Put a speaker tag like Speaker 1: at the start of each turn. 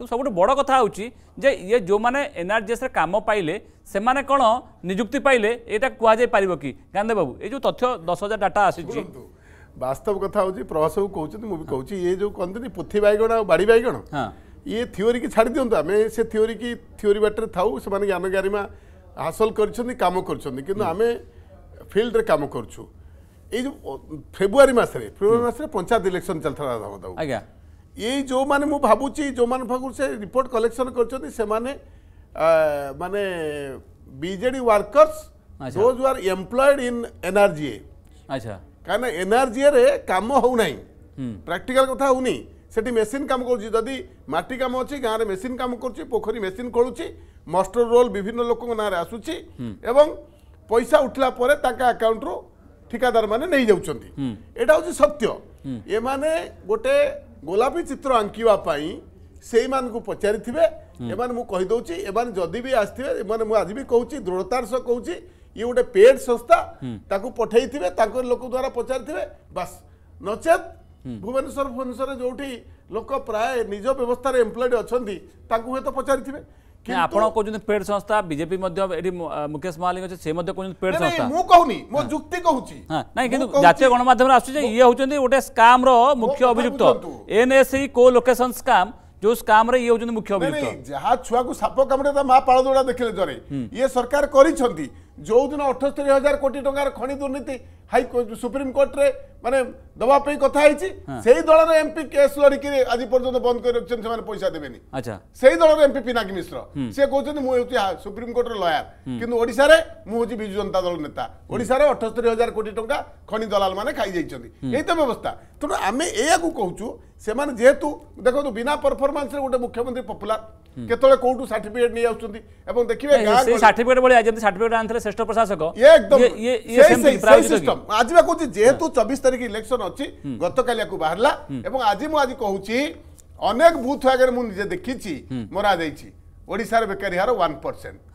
Speaker 1: କିନ୍ତୁ ସବୁଠୁ ବଡ଼ କଥା ହେଉଛି ଯେ ଇଏ ଯେଉଁମାନେ ଏନ୍ଆର୍ଜିଏସ୍ରେ କାମ ପାଇଲେ ସେମାନେ କ'ଣ ନିଯୁକ୍ତି ପାଇଲେ ଏଇଟା କୁହାଯାଇପାରିବ କି ଗାନ୍ଧୀବାବୁ ଏଇ ଯେଉଁ ତଥ୍ୟ ଦଶ ହଜାର ଡାଟା ଆସିଛି
Speaker 2: ବାସ୍ତବ କଥା ହେଉଛି ପ୍ରଭାସ ବାବୁ କହୁଛନ୍ତି ମୁଁ ବି କହୁଛି ଇଏ ଯେଉଁ କହନ୍ତିନି ପୋଥି ବାଇଗଣ ଆଉ ବାଡ଼ି ବାଇଗଣ ଇଏ ଥିଓରିକି ଛାଡ଼ି ଦିଅନ୍ତୁ ଆମେ ସେ ଥିଓରିକି ଥିଓରି ବାଟରେ ଥାଉ ସେମାନେ ଜ୍ଞାନ ଗାରିମା ହାସଲ କରିଛନ୍ତି କାମ କରିଛନ୍ତି କିନ୍ତୁ ଆମେ ଫିଲ୍ଡରେ କାମ କରୁଛୁ ଏଇ ଯେଉଁ ଫେବୃଆରୀ ମାସରେ ଫେବୃଆରୀ ମାସରେ ପଞ୍ଚାୟତ ଇଲେକ୍ସନ୍ ଚାଲିଥିଲା ରାଧାମଦାବୁ ଆଜ୍ଞା ଏଇ ଯେଉଁମାନେ ମୁଁ ଭାବୁଛି ଯେଉଁମାନଙ୍କ ପାଖରୁ ସେ ରିପୋର୍ଟ କଲେକ୍ସନ୍ କରିଛନ୍ତି ସେମାନେ ମାନେ BJD workers those are employed in NREGA କାହିଁକିନା ଏନ୍ଆର୍ଜିଏରେ କାମ ହେଉନାହିଁ ପ୍ରାକ୍ଟିକାଲ କଥା ହେଉନି ସେଠି ମେସିନ୍ କାମ କରୁଛି ଯଦି ମାଟି କାମ ଅଛି ଗାଁରେ ମେସିନ୍ କାମ କରୁଛି ପୋଖରୀ ମେସିନ୍ ଖୋଳୁଛି ମଷ୍ଟର ରୋଲ୍ ବିଭିନ୍ନ ଲୋକଙ୍କ ନାଁରେ ଆସୁଛି ଏବଂ ପଇସା ଉଠିଲା ପରେ ତାଙ୍କ ଆକାଉଣ୍ଟରୁ ଠିକାଦାରମାନେ ନେଇଯାଉଛନ୍ତି ଏଇଟା ହେଉଛି ସତ୍ୟ ଏମାନେ ଗୋଟେ ଗୋଲାପୀ ଚିତ୍ର ଆଙ୍କିବା ପାଇଁ ସେଇମାନଙ୍କୁ ପଚାରିଥିବେ ଏମାନେ ମୁଁ କହିଦେଉଛି ଏମାନେ ଯଦି ବି ଆସିଥିବେ ଏମାନେ ମୁଁ ଆଜି ବି କହୁଛି ଦୃଢ଼ତାର ସହ କହୁଛି ଇଏ ଗୋଟେ ପେଡ୍ ସଂସ୍ଥା ତାକୁ ପଠେଇଥିବେ ତାଙ୍କର ଲୋକ ଦ୍ୱାରା ପଚାରିଥିବେ ବାସ୍ ନଚେତ୍ ଭୁବନେଶ୍ୱର ଭୁବନେଶ୍ୱରରେ ଯେଉଁଠି ଲୋକ ପ୍ରାୟ ନିଜ ବ୍ୟବସ୍ଥାରେ ଏମ୍ପ୍ଲଏଡ୍ ଅଛନ୍ତି ତାଙ୍କୁ ହୁଏତ ପଚାରିଥିବେ
Speaker 1: ଆପଣ କହୁଛନ୍ତି ପେଡ୍ ସଂସ୍ଥା ବିଜେପି ମଧ୍ୟ ଏଠି ମୁକେଶ ମହାଲିକ ଅଛି ସେ ମଧ୍ୟ କହୁଛନ୍ତି ପେଡ୍ ସଂସ୍ଥା ମୁଁ କହୁନି ମୋ ଯୁକ୍ତି କହୁଛି ନାଇଁ କିନ୍ତୁ ଜାତୀୟ ଗଣମାଧ୍ୟମରେ ଆସୁଛି ଯେ ଇଏ ହେଉଛନ୍ତି ଗୋଟେ ସ୍କାମର ମୁଖ୍ୟ ଅଭିଯୁକ୍ତ ଏନ୍ଏସ୍ଇ କୋ ଲୋକେସନ ସ୍କାମ ଯୋଉ ସ୍କାମରେ ଇଏ ହେଉଛନ୍ତି ମୁଖ୍ୟ ଅଭିଯୁକ୍ତ
Speaker 2: ଯାହା ଛୁଆକୁ ସାପ କାମୁଡ଼େ ତା ମା ପାଳ ଦୌଡ଼ା ଦେଖିଲେ ଜରେ ଇଏ ସରକାର କରିଛନ୍ତି ଯେଉଁଦିନ ଅଠସ୍ତରୀ ହଜାର କୋଟି ଟଙ୍କାର ଖଣି ଦୁର୍ନୀତି ହାଇ ସୁପ୍ରିମକୋର୍ଟରେ ମାନେ ଦେବା ପାଇଁ କଥା ହେଇଛି ସେଇ ଦଳର ଏମ୍ପି କେସ୍ ଲଢ଼ିକି ଆଜି ପର୍ଯ୍ୟନ୍ତ ବନ୍ଦ କରି ରଖିଛନ୍ତି ସେମାନେ ପଇସା ଦେବେନି ସେଇ ଦଳର ଏମ୍ପି ପିନାକି ମିଶ୍ର ସେ କହୁଛନ୍ତି ମୁଁ ହେଉଛି ସୁପ୍ରିମକୋର୍ଟର ଲୟାର କିନ୍ତୁ ଓଡ଼ିଶାରେ ମୁଁ ହେଉଛି ବିଜୁ ଜନତା ଦଳ ନେତା ଓଡ଼ିଶାରେ ଅଠସ୍ତରୀ ହଜାର କୋଟି ଟଙ୍କା ଖଣି ଦଲାଲ ମାନେ ଖାଇଯାଇଛନ୍ତି ଏଇ ତ ବ୍ୟବସ୍ଥା ତେଣୁ ଆମେ ଏହାକୁ କହୁଛୁ ସେମାନେ ଯେହେତୁ ଦେଖନ୍ତୁ ବିନା ପରଫର୍ମାନ୍ସରେ ଗୋଟେ ମୁଖ୍ୟମନ୍ତ୍ରୀ ପପୁଲାର কেতলে কোটু সার্টিফিকেট নিয়ে আসছন্তি এবং দেখিবে গাঁ সেই
Speaker 1: সার্টিফিকেট বলে যেমন সার্টিফিকেট আনলে শ্রেষ্ঠ প্রশাসক একদম ইয়ে ইয়ে সেমতি সিস্টম
Speaker 2: আজি বা কোচি যেহেতু 24 তারিখ ইলেকশন অছি গতকালি আকু বাহারলা এবং আজি মু আজি কহুছি অনেক বুথ আগে মু নিজে দেখিছি মরা দেইছি ওড়িশার বেকারি হার 1%